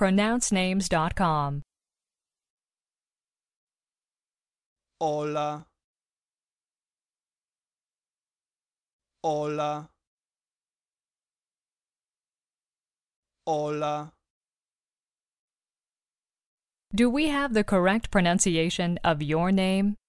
pronouncenames.com. Hola. Hola. Hola. Do we have the correct pronunciation of your name?